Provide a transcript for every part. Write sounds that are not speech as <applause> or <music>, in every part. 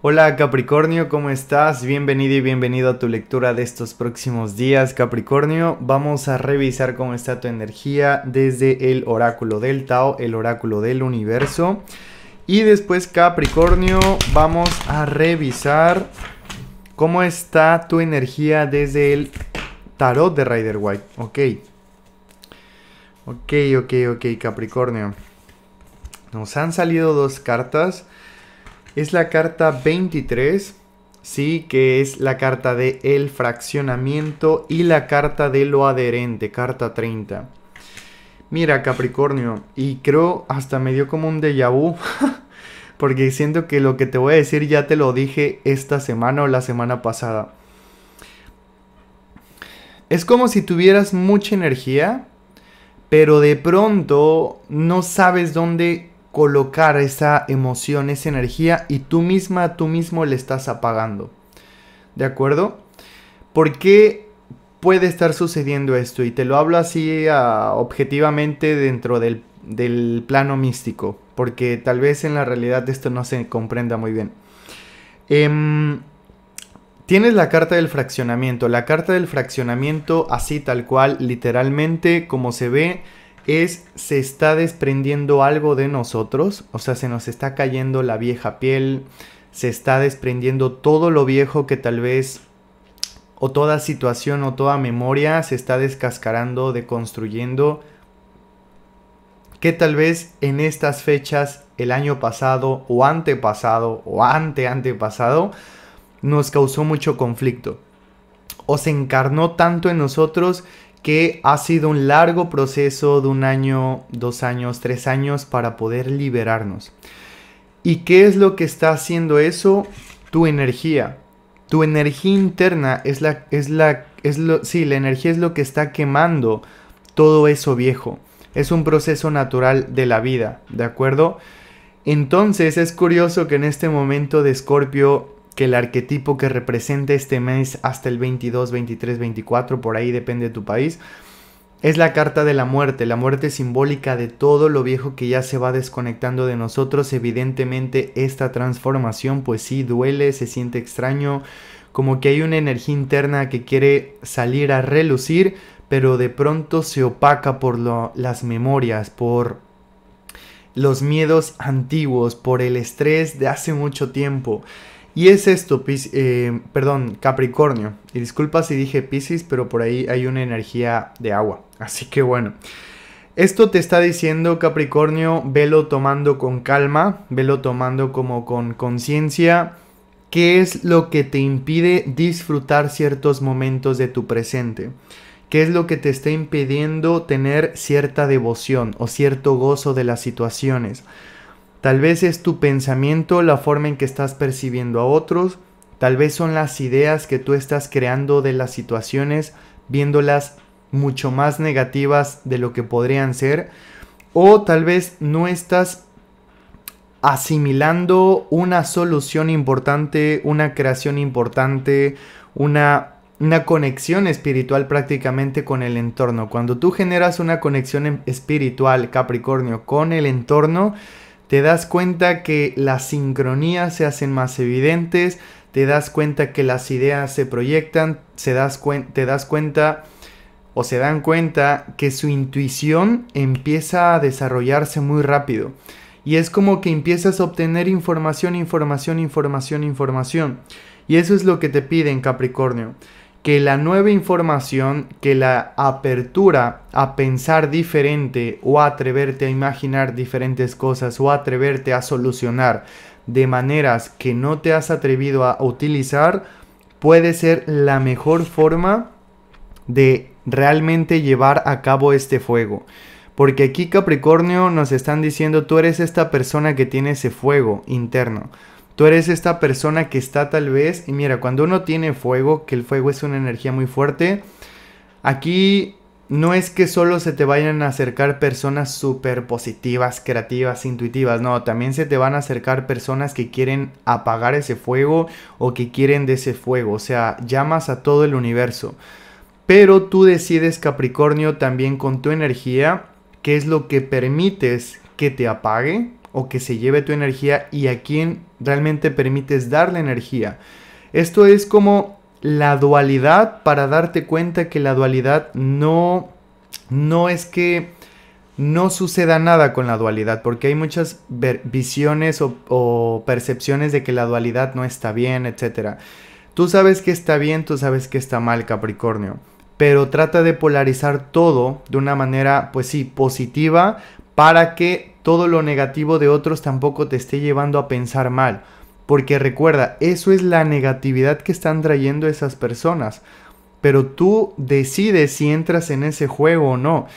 Hola Capricornio, ¿cómo estás? Bienvenido y bienvenido a tu lectura de estos próximos días, Capricornio. Vamos a revisar cómo está tu energía desde el oráculo del Tao, el oráculo del universo. Y después, Capricornio, vamos a revisar cómo está tu energía desde el tarot de Rider White. Ok. Ok, ok, ok, Capricornio. Nos han salido dos cartas es la carta 23, sí, que es la carta de el fraccionamiento y la carta de lo adherente, carta 30. Mira, Capricornio, y creo hasta me dio como un déjà vu, <laughs> porque siento que lo que te voy a decir ya te lo dije esta semana o la semana pasada. Es como si tuvieras mucha energía, pero de pronto no sabes dónde colocar esa emoción, esa energía y tú misma, tú mismo le estás apagando. ¿De acuerdo? ¿Por qué puede estar sucediendo esto? Y te lo hablo así ah, objetivamente dentro del, plano místico, porque tal vez en la realidad esto no se comprenda muy bien. Em, tienes la carta del fraccionamiento. La carta del fraccionamiento, así tal cual, literalmente, como se ve, es se está desprendiendo algo de nosotros, o sea, se nos está cayendo la vieja piel, se está desprendiendo todo lo viejo que tal vez o toda situación o toda memoria se está descascarando, deconstruyendo, que tal vez en estas fechas el año pasado o antepasado o ante antepasado nos causó mucho conflicto o se encarnó tanto en nosotros que ha sido un largo proceso de un año, dos años, tres años para poder liberarnos. ¿Y qué es lo que está haciendo eso? Tu energía. Tu energía interna es la, es la, es lo, sí, la energía es lo que está quemando todo eso viejo. Es un proceso natural de la vida, ¿de acuerdo? Entonces es curioso que en este momento de Escorpio que el arquetipo que representa este mes hasta el 22, 23, 24, por ahí depende de tu país, es la carta de la muerte, la muerte simbólica de todo lo viejo que ya se va desconectando de nosotros. Evidentemente esta transformación pues sí duele, se siente extraño, como que hay una energía interna que quiere salir a relucir, pero de pronto se opaca por las memorias, por los miedos antiguos, por el estrés de hace mucho tiempo. Y es esto, eh, perdón, Capricornio. Y disculpa si dije Pisces, pero por ahí hay una energía de agua. <laughs> Así que bueno. Esto te está diciendo Capricornio, velo tomando con calma, velo tomando como con conciencia. ¿Qué es lo que te impide disfrutar ciertos momentos de tu presente? ¿Qué es lo que te está impidiendo tener cierta devoción o cierto gozo de las situaciones? Tal vez es tu pensamiento, la forma en que estás percibiendo a otros, tal vez son las ideas que tú estás creando de las situaciones, viéndolas mucho más negativas de lo que podrían ser, o tal vez no estás asimilando una solución importante, una creación importante, una, conexión espiritual prácticamente con el entorno. Cuando tú generas una conexión em, espiritual, Capricornio, con el entorno, te das cuenta que las sincronías se hacen más evidentes, te das cuenta que las ideas se proyectan, te das cuenta o se dan cuenta que su intuición empieza a desarrollarse muy rápido. Y es como que empiezas a obtener información, información, información, información. Y eso es lo que te piden Capricornio que la nueva información, que la apertura a pensar diferente o a atreverte a imaginar diferentes cosas o a atreverte a solucionar de maneras que no te has atrevido a utilizar, puede ser la mejor forma de realmente llevar a cabo este fuego. Porque aquí Capricornio nos están diciendo tú eres esta persona que tiene ese fuego interno. Tú eres esta persona que está tal vez, y mira, cuando uno tiene fuego, que el fuego es una energía muy fuerte, aquí no es que solo se te vayan a acercar personas súper positivas, creativas, intuitivas, no, también se te van a acercar personas que quieren apagar ese fuego o que quieren de ese fuego, o sea, llamas a todo el universo. Pero tú decides, Capricornio, también con tu energía, qué es lo que permites que te apague o que se lleve tu energía y a quién realmente permites darle energía. Esto es como la dualidad para darte cuenta que la dualidad no, no es que no suceda nada con la dualidad, porque hay muchas visiones o, o, percepciones de que la dualidad no está bien, etc. Tú sabes que está bien, tú sabes que está mal, Capricornio, pero trata de polarizar todo de una manera, pues sí, positiva, para que todo lo negativo de otros tampoco te esté llevando a pensar mal. Porque recuerda, eso es la negatividad que están trayendo esas personas. Pero tú decides si entras en ese juego o no.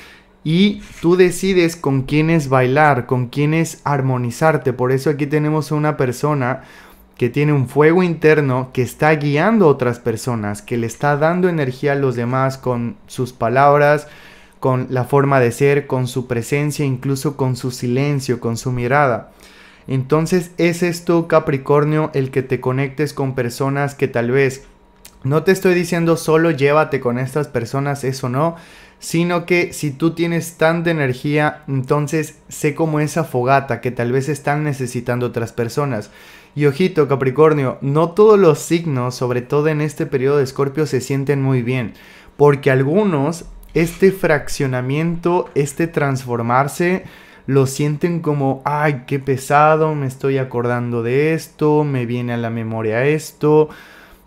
Y tú decides con quiénes bailar, con quiénes armonizarte. Por eso aquí tenemos a una persona que tiene un fuego interno que está guiando a otras personas, que le está dando energía a los demás con sus palabras, con la forma de ser, con su presencia, incluso con su silencio, con su mirada. Entonces, ¿es esto, Capricornio, el que te conectes con personas que tal vez no te estoy diciendo solo llévate con estas personas, eso no, sino que si tú tienes tanta energía, entonces sé como esa fogata que tal vez están necesitando otras personas. Y ojito, Capricornio, no todos los signos, sobre todo en este periodo de Escorpio, se sienten muy bien, porque algunos este fraccionamiento, este transformarse, lo sienten como, ay, qué pesado, me estoy acordando de esto, me viene a la memoria esto,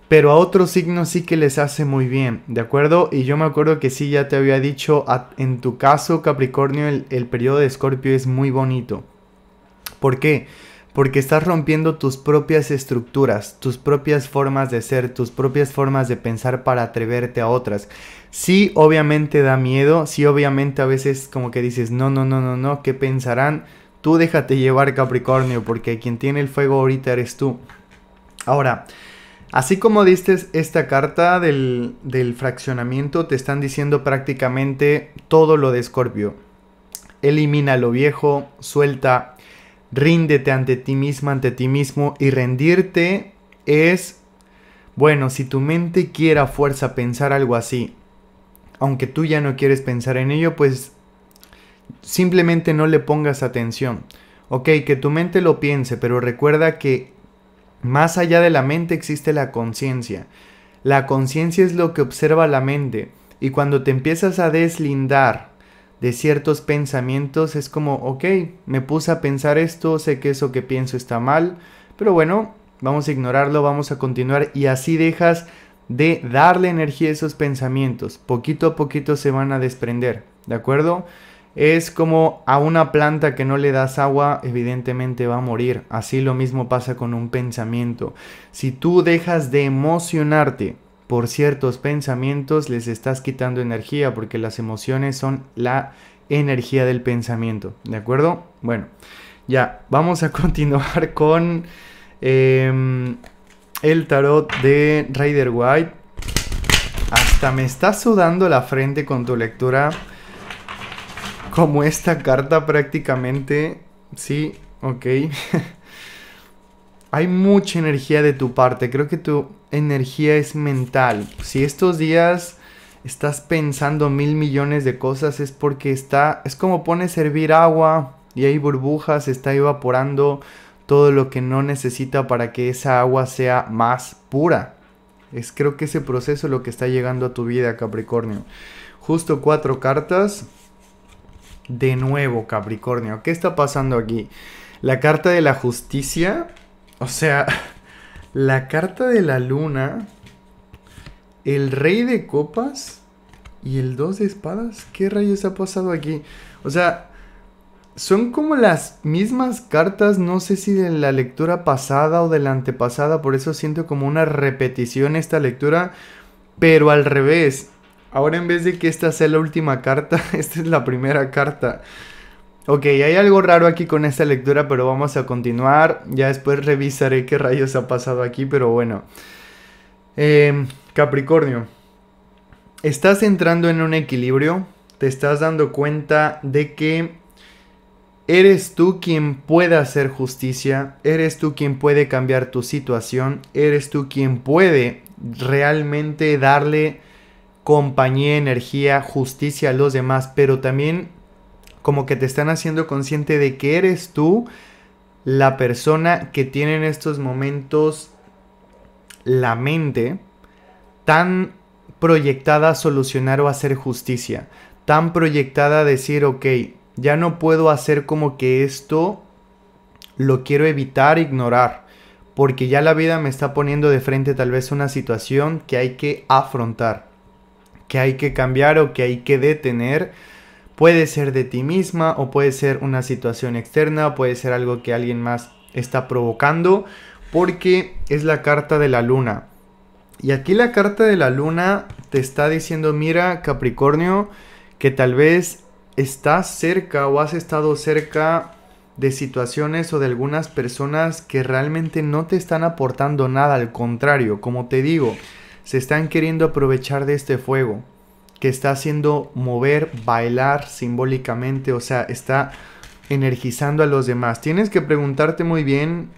pero a otros signos sí que les hace muy bien, ¿de acuerdo? Y yo me acuerdo que sí, ya te había dicho, en tu caso, Capricornio, el, periodo de Escorpio es muy bonito. ¿Por qué? Porque estás rompiendo tus propias estructuras, tus propias formas de ser, tus propias formas de pensar para atreverte a otras. Sí, obviamente da miedo, sí, obviamente a veces como que dices, no, no, no, no, no, ¿qué pensarán? Tú déjate llevar Capricornio, porque quien tiene el fuego ahorita eres tú. Ahora, así como diste esta carta del, fraccionamiento, te están diciendo prácticamente todo lo de Escorpio. Elimina lo viejo, suelta, ríndete ante ti misma, ante ti mismo y rendirte es, bueno, si tu mente quiera fuerza pensar algo así, aunque tú ya no quieres pensar en ello, pues simplemente no le pongas atención. Ok, que tu mente lo piense, pero recuerda que más allá de la mente existe la conciencia. La conciencia es lo que observa la mente. Y cuando te empiezas a deslindar de ciertos pensamientos, es como, ok, me puse a pensar esto, sé que eso que pienso está mal, pero bueno, vamos a ignorarlo, vamos a continuar y así dejas de darle energía a esos pensamientos. Poquito a poquito se van a desprender, ¿de acuerdo? Es como a una planta que no le das agua, evidentemente va a morir. Así lo mismo pasa con un pensamiento. Si tú dejas de emocionarte por ciertos pensamientos, les estás quitando energía porque las emociones son la energía del pensamiento. ¿De acuerdo? Bueno, ya, vamos a <laughs> continuar con... Em, el tarot de Rider White. Hasta me está sudando la frente con tu lectura. Como esta carta prácticamente. Sí, ok. <laughs> Hay mucha energía de tu parte. Creo que tu energía es mental. Si estos días estás pensando mil millones de cosas es porque está... Es como pone a agua y hay burbujas, está evaporando todo lo que no necesita para que esa agua sea más pura. Es creo que ese proceso lo que está llegando a tu vida, Capricornio. Justo cuatro cartas. De nuevo, Capricornio. ¿Qué está pasando aquí? La carta de la justicia. O sea, <laughs> la carta de la luna. El rey de copas. Y el dos de espadas. ¿Qué rayos ha pasado aquí? O sea, son como las mismas cartas, no sé si de la lectura pasada o de la antepasada, por eso siento como una repetición esta lectura, pero al revés. Ahora en vez de que esta sea la última carta, <laughs> esta es la primera carta. Ok, hay algo raro aquí con esta lectura, pero vamos a continuar. Ya después revisaré qué rayos ha pasado aquí, pero bueno. Em, Capricornio, estás entrando en un equilibrio, te estás dando cuenta de que Eres tú quien puede hacer justicia, eres tú quien puede cambiar tu situación, eres tú quien puede realmente darle compañía, energía, justicia a los demás, pero también como que te están haciendo consciente de que eres tú la persona que tiene en estos momentos la mente tan proyectada a solucionar o hacer justicia, tan proyectada a decir, ok, ya no puedo hacer como que esto lo quiero evitar, ignorar, porque ya la vida me está poniendo de frente tal vez una situación que hay que afrontar, que hay que cambiar o que hay que detener. Puede ser de ti misma o puede ser una situación externa, puede ser algo que alguien más está provocando, porque es la carta de la luna. Y aquí la carta de la luna te está diciendo, mira Capricornio, que tal vez ¿Estás cerca o has estado cerca de situaciones o de algunas personas que realmente no te están aportando nada? Al contrario, como te digo, se están queriendo aprovechar de este fuego que está haciendo mover, bailar simbólicamente, o sea, está energizando a los demás. Tienes que preguntarte muy bien,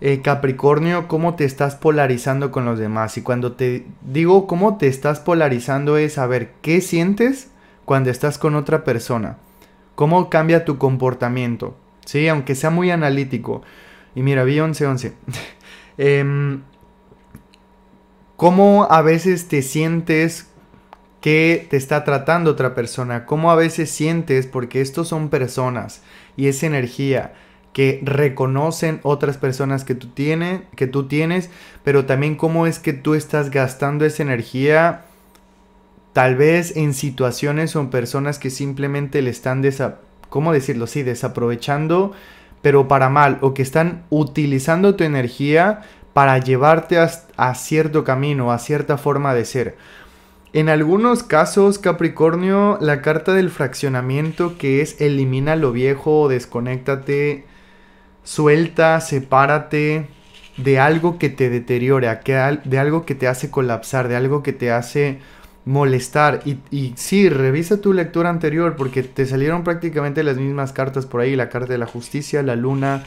eh, Capricornio, cómo te estás polarizando con los demás. Y cuando te digo cómo te estás polarizando es saber qué sientes cuando estás con otra persona. Cómo cambia tu comportamiento, ¿sí? Aunque sea muy analítico. Y mira, vi 11 <laughs> em, cómo a veces te sientes que te está tratando otra persona, cómo a veces sientes, porque estos son personas y es energía que reconocen otras personas que tú, que tú tienes, pero también cómo es que tú estás gastando esa energía Tal vez en situaciones son personas que simplemente le están, decirlo? Sí, desaprovechando, pero para mal, o que están utilizando tu energía para llevarte a, cierto camino, a cierta forma de ser. En algunos casos, Capricornio, la carta del fraccionamiento que es elimina lo viejo, desconéctate, suelta, sepárate de algo que te deteriore, de algo que te hace colapsar, de algo que te hace molestar. Y, y, sí, revisa tu lectura anterior porque te salieron prácticamente las mismas cartas por ahí. La carta de la justicia, la luna,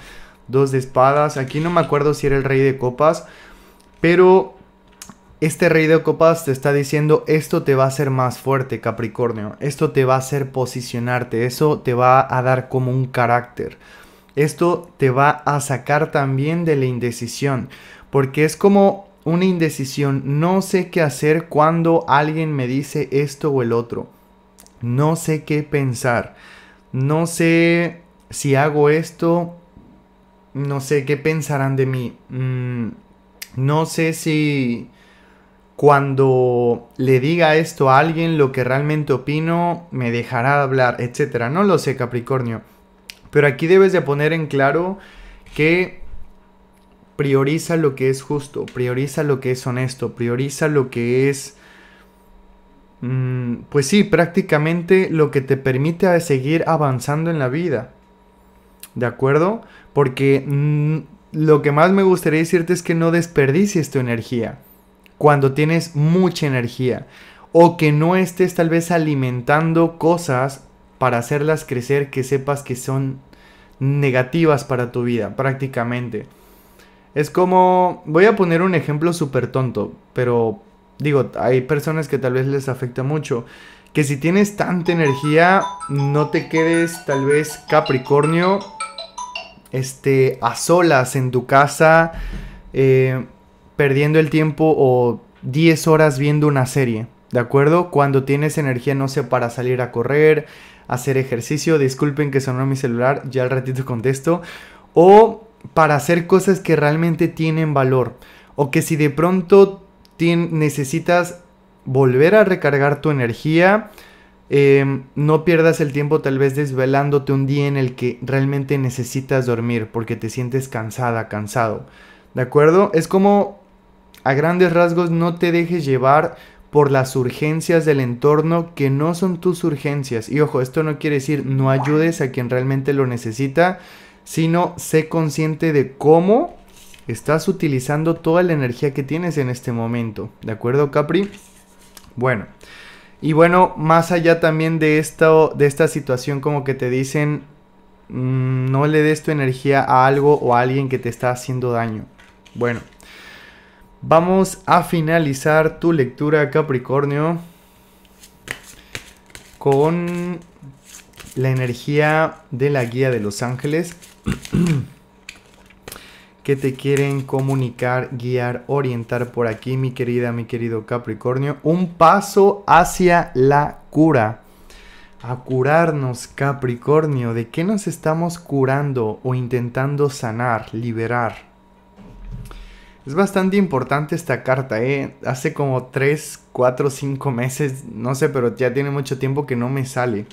dos de espadas. Aquí no me acuerdo si era el rey de copas. Pero este rey de copas te está diciendo esto te va a hacer más fuerte, Capricornio. Esto te va a hacer posicionarte. Eso te va a dar como un carácter. Esto te va a sacar también de la indecisión. Porque es como una indecisión, no sé qué hacer cuando alguien me dice esto o el otro. No sé qué pensar. No sé si hago esto, no sé qué pensarán de mí. Mm, no sé si cuando le diga esto a alguien lo que realmente opino, me dejará hablar, etcétera. No lo sé, Capricornio. Pero aquí debes de poner en claro que prioriza lo que es justo, prioriza lo que es honesto, prioriza lo que es... Mm, pues sí, prácticamente lo que te permite seguir avanzando en la vida. ¿De acuerdo? Porque mm, lo que más me gustaría decirte es que no desperdicies tu energía. Cuando tienes mucha energía. O que no estés tal vez alimentando cosas para hacerlas crecer que sepas que son negativas para tu vida, prácticamente. Es como, voy a poner un ejemplo súper tonto, pero digo, hay personas que tal vez les afecta mucho. Que si tienes tanta energía, no te quedes tal vez Capricornio, este, a solas en tu casa, eh, perdiendo el tiempo o 10 horas viendo una serie. ¿De acuerdo? Cuando tienes energía, no sé, para salir a correr, hacer ejercicio. Disculpen que sonó mi celular, ya al ratito contesto. O para hacer cosas que realmente tienen valor. O que si de pronto necesitas volver a recargar tu energía, em, no pierdas el tiempo tal vez desvelándote un día en el que realmente necesitas dormir porque te sientes cansada, cansado. ¿De acuerdo? Es como a grandes rasgos no te dejes llevar por las urgencias del entorno que no son tus urgencias. Y ojo, esto no quiere decir no ayudes a quien realmente lo necesita, sino sé consciente de cómo estás utilizando toda la energía que tienes en este momento. ¿De acuerdo, Capri? Bueno. Y bueno, más allá también de, de esta situación como que te dicen, mm, no le des tu energía a algo o a alguien que te está haciendo daño. Bueno, vamos a finalizar tu lectura Capricornio con la energía de la guía de los ángeles. <clears throat> que te quieren comunicar, guiar, orientar por aquí, mi querida, mi querido Capricornio. Un paso hacia la cura. A curarnos, Capricornio. ¿De qué nos estamos curando o intentando sanar, liberar? Es bastante importante esta carta, ¿eh? Hace como 3, 4, 5 meses, no sé, pero ya tiene mucho tiempo que no me sale.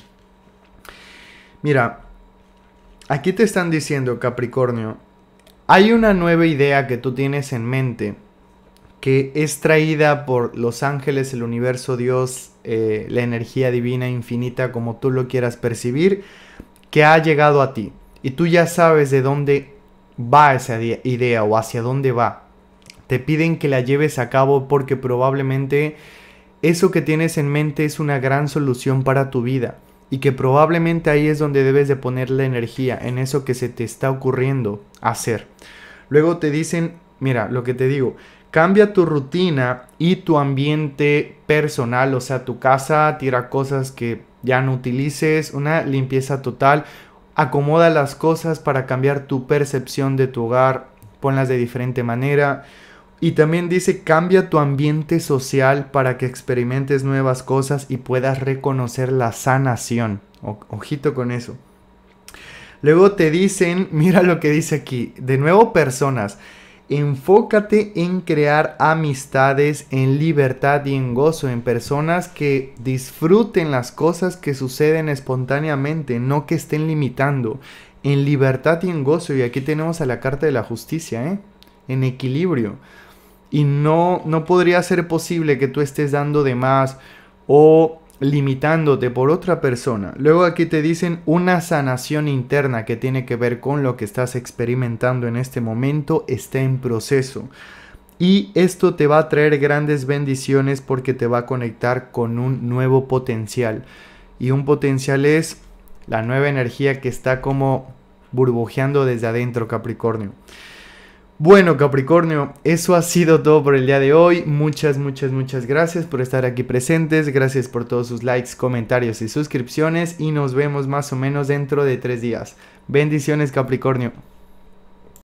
Mira, Aquí te están diciendo, Capricornio, hay una nueva idea que tú tienes en mente que es traída por los ángeles, el universo, Dios, eh, la energía divina infinita, como tú lo quieras percibir, que ha llegado a ti. Y tú ya sabes de dónde va esa idea o hacia dónde va. Te piden que la lleves a cabo porque probablemente eso que tienes en mente es una gran solución para tu vida y que probablemente ahí es donde debes de poner la energía, en eso que se te está ocurriendo hacer. Luego te dicen, mira, lo que te digo, cambia tu rutina y tu ambiente personal, o sea, tu casa, tira cosas que ya no utilices, una limpieza total, acomoda las cosas para cambiar tu percepción de tu hogar, ponlas de diferente manera. Y también dice, cambia tu ambiente social para que experimentes nuevas cosas y puedas reconocer la sanación. ojito con eso. Luego te dicen, <laughs> mira lo que dice aquí, de nuevo personas, enfócate en crear amistades en libertad y en gozo, en personas que disfruten las cosas que suceden espontáneamente, no que estén limitando, en libertad y en gozo. Y aquí tenemos a la Carta de la Justicia, ¿eh? en equilibrio y no, no podría ser posible que tú estés dando de más o limitándote por otra persona. Luego aquí te dicen una sanación interna que tiene que ver con lo que estás experimentando en este momento está en proceso. Y esto te va a traer grandes bendiciones porque te va a conectar con un nuevo potencial. Y un potencial es la nueva energía que está como burbujeando desde adentro Capricornio. Bueno, Capricornio, eso ha sido todo por el día de hoy. Muchas, muchas, muchas gracias por estar aquí presentes. Gracias por todos sus likes, comentarios y suscripciones. Y nos vemos más o menos dentro de tres días. Bendiciones, Capricornio.